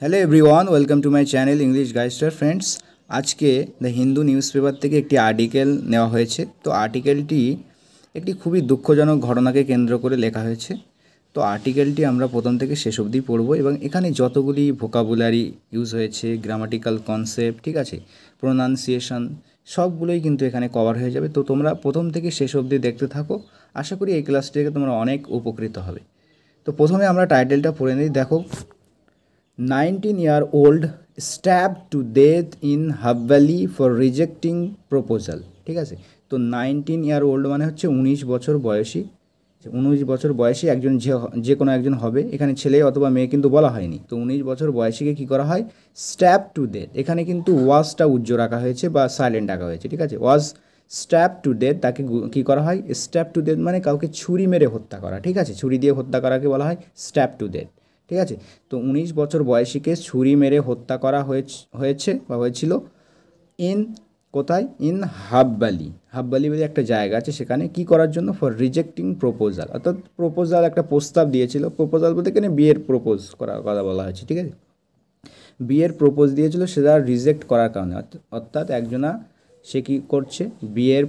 hello everyone welcome to my channel English গাইস্টার friends আজকে the Hindu news paper থেকে একটি আর্টিকেল নেওয়া হয়েছে তো আর্টিকেলটি একটি খুবই দুঃখজনক ঘটনাকে কেন্দ্র করে লেখা হয়েছে তো আর্টিকেলটি আমরা প্রথম থেকে শেষ অবধি পড়ব এবং এখানে যতগুলি ভোকাবুলারি ইউজ হয়েছে গ্রামাটিক্যাল কনসেপ্ট ঠিক আছে প্রোনাউন্সিয়েশন সবগুলোই কিন্তু এখানে কভার হয়ে যাবে তো তোমরা প্রথম থেকে শেষ অবধি দেখতে থাকো আশা করি এই ক্লাসটিকে তোমরা অনেক উপকৃত হবে তো প্রথমে আমরা টাইটেলটা পড়ে নিই দেখো 19 year old stabbed to death in Havali for rejecting proposal ঠিক আছে তো 19 ইয়ার ওল্ড মানে হচ্ছে 19 বছর বয়সী 19 বছর বয়সী একজন যে যে কোনো একজন হবে এখানে ছেলে অথবা মেয়ে কিন্তু বলা হয়নি তো 19 বছর বয়সীকে কি করা হয় স্ট্যাপ টু ডেথ এখানে কিন্তু ওয়াজটা উজ্জ্ব রাখা হয়েছে বা সাইলেন্ট রাখা হয়েছে ঠিক আছে ওয়াজ স্ট্যাপ টু ডেথ তাকে কি করা হয় স্ট্যাপ টু ডেথ মানে কাউকে ছুরি মেরে হত্যা করা ঠিক আছে ছুরি দিয়ে হত্যা করাকে বলা হয় স্ট্যাপ টু ডেথ ঠিক আছে তো ১৯ বছর বয়সীকে ছুরি মেরে হত্যা করা হয়েছে বা হয়েছিল ইন কোথায় ইন হাববালি হাববালি বলে একটা জায়গা আছে সেখানে কি করার জন্য ফর রিজেক্টিং প্রপোজাল অর্থাৎ প্রপোজাল একটা প্রস্তাব দিয়েছিল প্রপোজাল বলতে এখানে বিয়ের প্রপোজ করার কথা বলা হয়েছে ঠিক আছে বিয়ের প্রপোজ দিয়েছিল সেটা রিজেক্ট করার কারণে অর্থাৎ একজনা সে কী করছে বিয়ের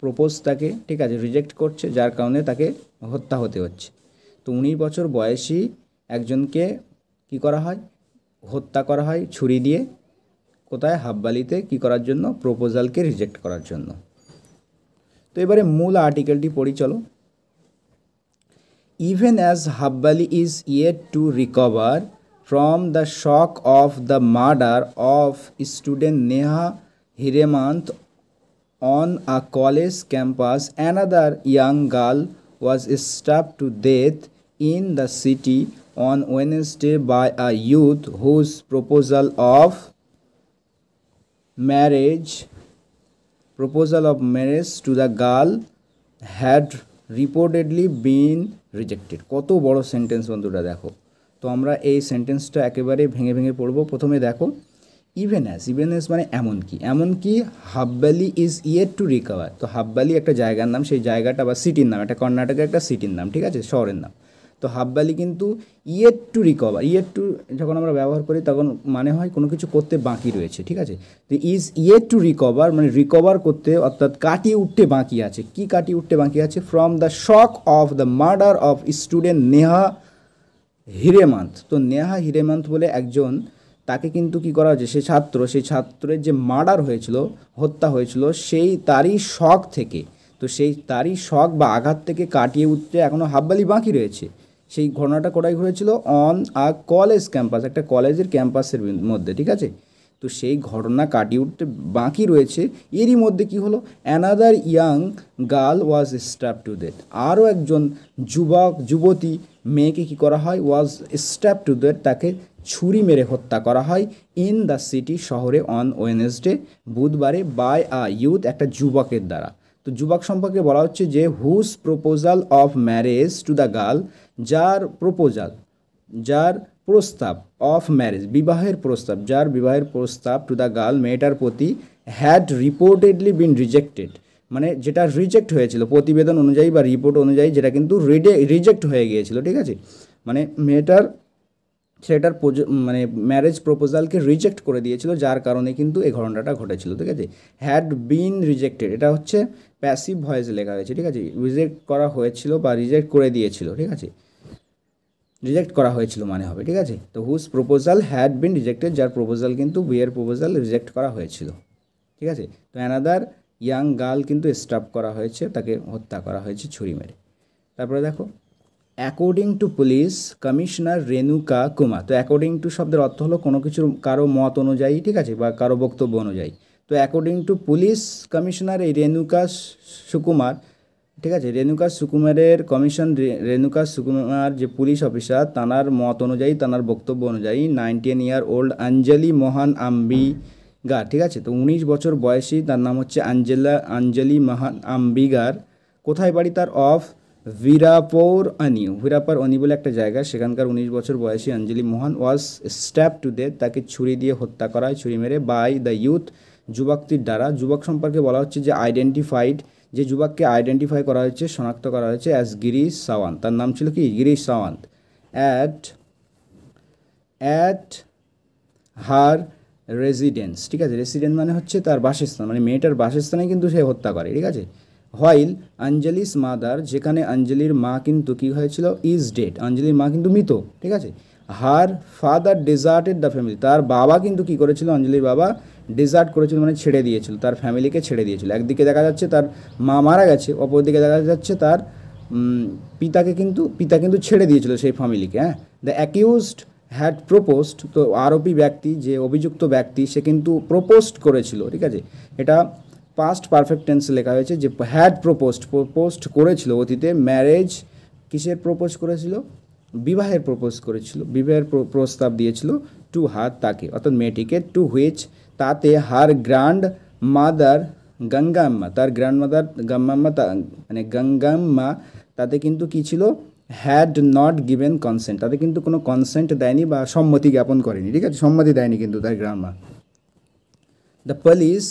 প্রোপোজ তাকে ঠিক আছে রিজেক্ট করছে যার কারণে তাকে হত্যা হতে হচ্ছে তো উনিশ বছর বয়সী একজনকে কি করা হয় হত্যা করা হয় ছুরি দিয়ে কোথায় হাববালিতে কি করার জন্য প্রপোজালকে রিজেক্ট করার জন্য তো এবারে মূল আর্টিকেলটি পড়ি চলো even as Hubballi is yet to recover from the shock of the murder of student Neha Hiremath on a college campus another young girl was stabbed to death in the city on Wednesday by a youth whose proposal of marriage proposal of marriage to the girl had reportedly been rejected কত বড় sentence বন্ধুরা দেখো তো আমরা এই সেন্টেন্সটা একেবারে ভেঙে ভেঙে পড়ব প্রথমে দেখো ইভেন অ্যাস ইভেন অ্যাস মানে এমনকি এমনকি Hubballi is yet to recover তো হাব্বালি একটা জায়গার নাম সেই জায়গাটা বা সিটির নাম একটা কর্ণাটকের একটা সিটির নাম ঠিক আছে শহরের নাম তো হাবভালি কিন্তু yet to recover yet to যখন আমরা ব্যবহার করি তখন মানে হয় কোনো কিছু করতে বাকি রয়েছে ঠিক আছে তো ইজ ইয়েট টু রিকভার মানে রিকভার করতে অর্থাৎ কাটিয়ে উঠতে বাকি আছে কি কাটিয়ে উঠতে বাকি আছে from the shock of the murder of student Neha Hiremath তো নেহা হিরেমান্ত বলে একজন তাকে কিন্তু কি করা হয়েছে সে ছাত্র সেই ছাত্রের যে মার্ডার হয়েছিল হত্যা হয়েছিল সেই তারই শখ থেকে তো সেই তারই শখ বা আঘাত থেকে কাটিয়ে উঠতে এখনও হাববালি বাকি রয়েছে সেই ঘটনাটা কোথায় ঘটেছিল অন আ কলেজ ক্যাম্পাস একটা কলেজের ক্যাম্পাসের মধ্যে ঠিক আছে তো সেই ঘটনা কাটিয়ে উঠতে বাকি রয়েছে এরই মধ্যে কি হলো another young girl was stabbed to death আরও একজন যুবক যুবতী মেয়েকে কি করা হয় ওয়াজ স্ট্যাপ টু দেট তাকে ছুরি মেরে হত্যা করা হয় ইন দ্য সিটি শহরে অন ওয়েনেসডে বুধবারে বাই আ ইউথ একটা যুবকের দ্বারা তো যুবক সম্পর্কে বলা হচ্ছে যে whose proposal of marriage to the girl যার প্রপোজাল যার প্রস্তাব অফ ম্যারেজ বিবাহের প্রস্তাব যার বিবাহের প্রস্তাব টু দ্য গার্ল মেয়েটার প্রতি হ্যাড রিপোর্টেডলি বিন রিজেক্টেড মানে যেটা রিজেক্ট হয়েছিল প্রতিবেদন অনুযায়ী বা রিপোর্ট অনুযায়ী যেটা কিন্তু রিজেক্ট হয়ে গিয়েছিল ঠিক আছে মানে মেয়েটার সেটার মানে ম্যারেজ প্রোপোজালকে রিজেক্ট করে দিয়েছিল যার কারণে কিন্তু এই ঘটনাটা ঘটেছিল ঠিক আছে হ্যাড বিন রিজেক্টেড এটা হচ্ছে প্যাসিভ ভয়েস লেখা হয়েছে ঠিক আছে রিজেক্ট করা হয়েছিল বা রিজেক্ট করে দিয়েছিল ঠিক আছে রিজেক্ট করা হয়েছিল মানে হবে ঠিক আছে তো whose proposal had been rejected যার প্রোপোজাল কিন্তু বিয়ের প্রপোজাল রিজেক্ট করা হয়েছিল ঠিক আছে তো অ্যানাদার ইয়াং গার্ল কিন্তু স্টাফ করা হয়েছে তাকে হত্যা করা হয়েছে ছুরি মেরে তারপরে দেখো according to police commissioner Renuka কুমা তো অ্যাকর্ডিং টু শব্দের অর্থ হলো কোনো কিছুর কারো মত অনুযায়ী ঠিক আছে বা কারো বক্তব্য অনুযায়ী তো অ্যাকর্ডিং টু পুলিশ কমিশনার এই রেণুকা সুকুমার ঠিক আছে রেণুকা সুকুমারের কমিশন রেণুকা সুকুমার যে পুলিশ অফিসার তানার মত অনুযায়ী তানার বক্তব্য অনুযায়ী নাইনটিন ইয়ার ওল্ড আঞ্জলি মহান আম্বিগার ঠিক আছে তো উনিশ বছর বয়সী তার নাম হচ্ছে আঞ্জেলা আঞ্জলি মহান আম্বিগার কোথায় বাড়ি তার অফ ভিরাপৌর অনি ভিরাপার অনি বলে একটা জায়গা সেখানকার উনিশ বছর বয়সী অঞ্জলি মোহন ওয়াজ স্ট্যাপ টু দে তাকে ছুরি দিয়ে হত্যা করা হয় ছুরি মেরে বাই দ্য ইউথ যুবকটির দ্বারা যুবক সম্পর্কে বলা হচ্ছে যে আইডেন্টিফাইড যে যুবককে আইডেন্টিফাই করা হয়েছে শনাক্ত করা হয়েছে অ্যাজ গিরিশ সাওয়ান্ত তার নাম ছিল কি Girish Sawant at at her residence ঠিক আছে রেসিডেন্ট মানে হচ্ছে তার বাসস্থান মানে মেয়েটার বাসস্থানে কিন্তু সে হত্যা করে ঠিক আছে হোয়াইল আঞ্জলিস মাদার যেখানে আঞ্জলির মা কিন্তু কী হয়েছিল ইজ ডেড আঞ্জলির মা কিন্তু মৃত ঠিক আছে her father deserted the family তার বাবা কিন্তু কী করেছিল অঞ্জলির বাবা ডেজার্ট করেছিল মানে ছেড়ে দিয়েছিল তার ফ্যামিলিকে ছেড়ে দিয়েছিল একদিকে দেখা যাচ্ছে তার মা মারা গেছে অপরদিকে দেখা যাচ্ছে তার পিতাকে কিন্তু পিতা কিন্তু ছেড়ে দিয়েছিল সেই ফ্যামিলিকে হ্যাঁ দ্য অ্যাকিউজড হ্যাড প্রোপোস্ট তো আরোপি ব্যক্তি যে অভিযুক্ত ব্যক্তি সে কিন্তু প্রোপোস্ট করেছিল ঠিক আছে এটা পাস্ট পারফেক্ট টেন্স লেখা হয়েছে যে হ্যাড প্রপোজড প্রপোজড করেছিল অতীতে ম্যারেজ কিসের প্রপোজ করেছিল বিবাহের প্রপোজ করেছিল বিবাহের প্রস্তাব দিয়েছিল টু হার তাকে অর্থাৎ মেয়েটিকে টু হুইচ তাতে হার গ্র্যান্ড মাদার গঙ্গাম্মা তার গ্র্যান্ড মাদার গঙ্গাম্মা মানে গঙ্গাম্মা তাতে কিন্তু কী ছিল হ্যাড নট গিভেন কনসেন্ট তাতে কিন্তু কোনো কনসেন্ট দেয়নি বা সম্মতি জ্ঞাপন করেনি ঠিক আছে সম্মতি দেয়নি কিন্তু তার গ্রামা the police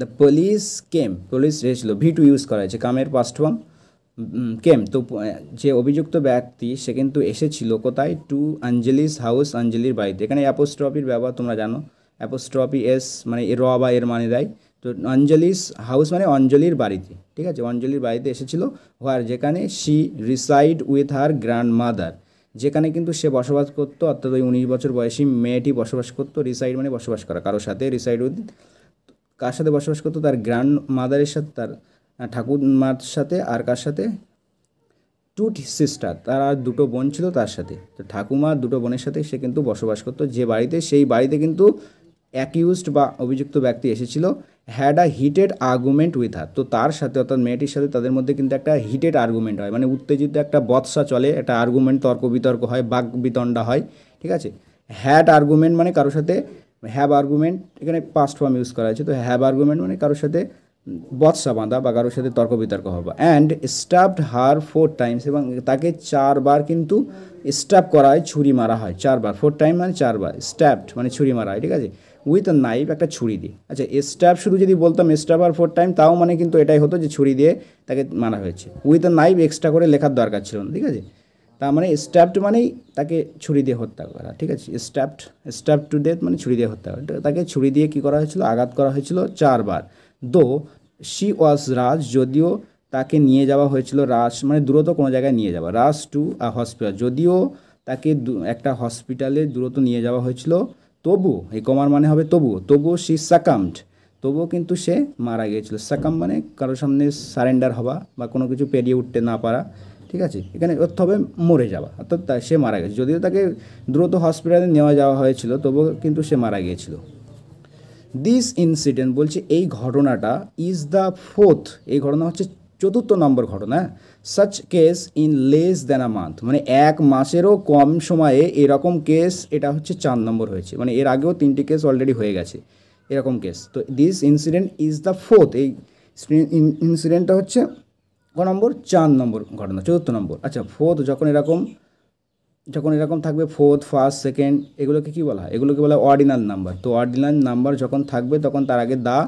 the police came police এসেছিলো ভি টু ইউজ করা হয়েছে কামের পাস্ট ফর্ম কেম তো যে অভিযুক্ত ব্যক্তি সে কিন্তু এসেছিল কোথায় টু আঞ্জলিস হাউস আঞ্জলির বাড়িতে এখানে অ্যাপোস্ট্রপির ব্যবহার তোমরা জানো অ্যাপোস্ট্রপি এস মানে র বা এর মানে দেয় তো অঞ্জলিস হাউস মানে অঞ্জলির বাড়িতে ঠিক আছে অঞ্জলির বাড়িতে এসেছিল হোয়ার যেখানে she reside with her grandmother যেখানে কিন্তু সে বসবাস করতো অর্থাৎ ওই উনিশ বছর বয়সী মেয়েটি বসবাস করতো রিসাইড মানে বসবাস করা কারোর সাথে রিসাইড উইথ কার সাথে বসবাস করতো তার গ্র্যান্ড মাদারের সাথে তার ঠাকুরমার সাথে আর কার সাথে টু সিস্টার তার আর দুটো বোন ছিল তার সাথে তো ঠাকুমা দুটো বোনের সাথে সে কিন্তু বসবাস করতো যে বাড়িতে সেই বাড়িতে কিন্তু অ্যাকিউজড বা অভিযুক্ত ব্যক্তি এসেছিল had a heated argument with her তো তার সাথে অর্থাৎ মেয়েটির সাথে তাদের মধ্যে কিন্তু একটা হিটেড আর্গুমেন্ট হয় মানে উত্তেজিত একটা বৎসা চলে একটা আর্গুমেন্ট তর্ক বিতর্ক হয় বাক বিতণ্ডা হয় ঠিক আছে হ্যাড আর্গুমেন্ট মানে কারোর সাথে হ্যাভ মানে আর্গুমেন্ট এখানে পাস্ট ফর্ম ইউজ করা হয়েছে তো হ্যাভ আর্গুমেন্ট মানে কারোর সাথে বৎসা বাঁধা বা কারোর সাথে তর্ক বিতর্ক হওয়া and stabbed her four times এবং তাকে চারবার কিন্তু স্টাফ করা হয় ছুরি মারা হয় চারবার ফোর টাইম মানে চারবার স্ট্যাপড মানে ছুরি মারা হয় ঠিক আছে উইথ আ নাইফ একটা ছুরি দিয়ে আচ্ছা স্ট্যাপ শুধু যদি বলতাম স্ট্যাপ আর ফোর টাইম তাও মানে কিন্তু এটাই হতো যে ছুরি দিয়ে তাকে মারা হয়েছে উইথ আ নাইফ এক্সট্রা করে লেখার দরকার ছিল না ঠিক আছে তার মানে স্ট্যাপড মানেই তাকে ছুরি দিয়ে হত্যা করা ঠিক আছে স্ট্যাপড স্ট্যাপ টু ডেথ মানে ছুরি দিয়ে হত্যা করা তাকে ছুরি দিয়ে কী করা হয়েছিল আঘাত করা হয়েছিল চারবার দো শি ওয়াজ রাজ যদিও তাকে নিয়ে যাওয়া হয়েছিল রাজ মানে দূরত কোনো জায়গায় নিয়ে যাওয়া রাজ টু হসপিটাল যদিও তাকে একটা হসপিটালে দূরত নিয়ে যাওয়া হয়েছিল তবু এই কমার মানে হবে তবু তবুও শি সাকামড তবুও কিন্তু সে মারা গিয়েছিল সাকাম মানে কারোর সামনে সারেন্ডার হওয়া বা কোনো কিছু পেরিয়ে উঠতে না পারা ঠিক আছে এখানে অর্থ হবে মরে যাওয়া অর্থাৎ সে মারা গেছে যদিও তাকে দ্রুত হসপিটালে নেওয়া যাওয়া হয়েছিল তবুও কিন্তু সে মারা গিয়েছিল দিস ইনসিডেন্ট বলছে এই ঘটনাটা ইজ দ্য ফোর্থ এই ঘটনা হচ্ছে চতুর্থ নম্বর ঘটনা such case in less than a month মানে এক মাসেরও কম সময়ে এরকম কেস এটা হচ্ছে চার নম্বর হয়েছে মানে এর আগেও তিনটি কেস অলরেডি হয়ে গেছে এরকম কেস তো this incident is the fourth এই ইনসিডেন্টটা হচ্ছে ক নম্বর চার নম্বর ঘটনা চতুর্থ নম্বর আচ্ছা ফোর্থ যখন এরকম যখন এরকম থাকবে ফোর্থ ফার্স্ট সেকেন্ড এগুলোকে কি বলা হয় এগুলোকে বলা হয় অর্ডিনাল নাম্বার তো অর্ডিনাল নাম্বার যখন থাকবে তখন তার আগে দা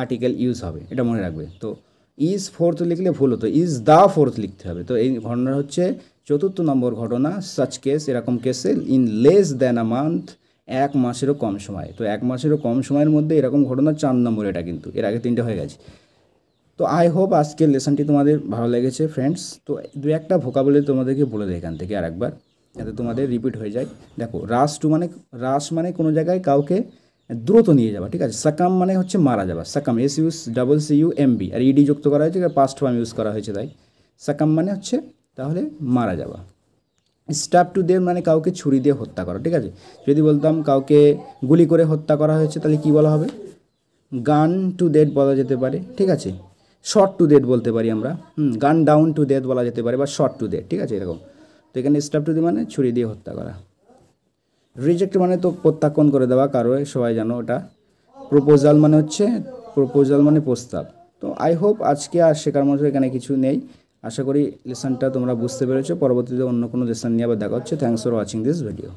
আর্টিকেল ইউজ হবে এটা মনে রাখবে তো ইজ ফোর্থ লিখলে ভুল হতো ইজ দা ফোর্থ লিখতে হবে তো এই ঘটনা হচ্ছে চতুর্থ নম্বর ঘটনা সাচ কেস এরকম কেসে in less than a month এক মাসেরও কম সময় তো এক মাসেরও কম সময়ের মধ্যে এরকম ঘটনা চার নম্বর এটা কিন্তু এর আগে তিনটে হয়ে গেছে তো আই হোপ আজকের লেসনটি তোমাদের ভালো লেগেছে ফ্রেন্ডস তো দু একটা ভোকাবলি তোমাদেরকে বলে দেয় এখান থেকে আর একবার যাতে তোমাদের রিপিট হয়ে যায় দেখো রাস টু মানে রাস মানে কোনো জায়গায় কাউকে দ্রুত নিয়ে যাওয়া ঠিক আছে সাকাম মানে হচ্ছে মারা যাওয়া succumb S U's double C U M B R ED e যুক্ত করা হয়েছে পাস্ট ফর্ম ইউজ করা হয়েছে তাই সাকাম মানে হচ্ছে তাহলে মারা যাওয়া স্টাফ টু দে মানে কাউকে ছুরি দিয়ে হত্যা করা ঠিক আছে যদি বলতাম কাউকে গুলি করে হত্যা করা হয়েছে তাহলে কি বলা হবে গান টু ডেট বলা যেতে পারে ঠিক আছে শর্ট টু ডেট বলতে পারি আমরা হুম গান ডাউন টু ডেথ বলা যেতে পারে বা শর্ট টু ডেট ঠিক আছে এরকম তো এখানে স্টাফ টু দি মানে ছুরি দিয়ে হত্যা করা রিজেক্ট মানে তো প্রত্যাখ্যান করে দেওয়া কারো সবাই জানো ওটা প্রপোজাল মানে হচ্ছে প্রপোজাল মানে প্রস্তাব তো আই হোপ আজকে আর শেখার মতো এখানে কিছু নেই আশা করি লেসনটা তোমরা বুঝতে পেরেছো পরবর্তীতে অন্য কোনো লেসন নিয়ে আবার দেখা হচ্ছে thanks for watching this video